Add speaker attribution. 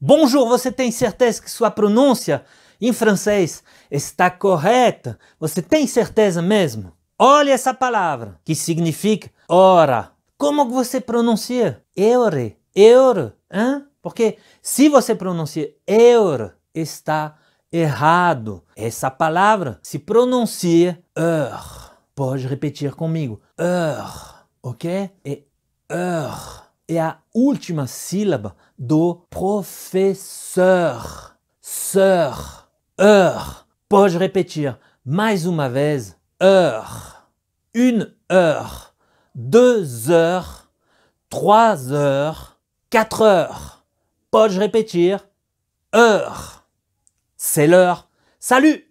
Speaker 1: Bonjour, você tem certeza que sua pronúncia em francês está correta? Você tem certeza mesmo? Olha essa palavra, que significa hora. Como você pronuncia? Eure, eure, hein? Porque se você pronuncia eure está errado. Essa palavra se pronuncia heure. Pode repetir comigo. Heure, ok? É heure. Et à ultime syllabe do professeur. Sœur, heure. Pode répétir, mais ou vez. Heure. Une heure. Deux heures. Trois heures. Quatre heures. Pode répétir Heure. C'est l'heure. Salut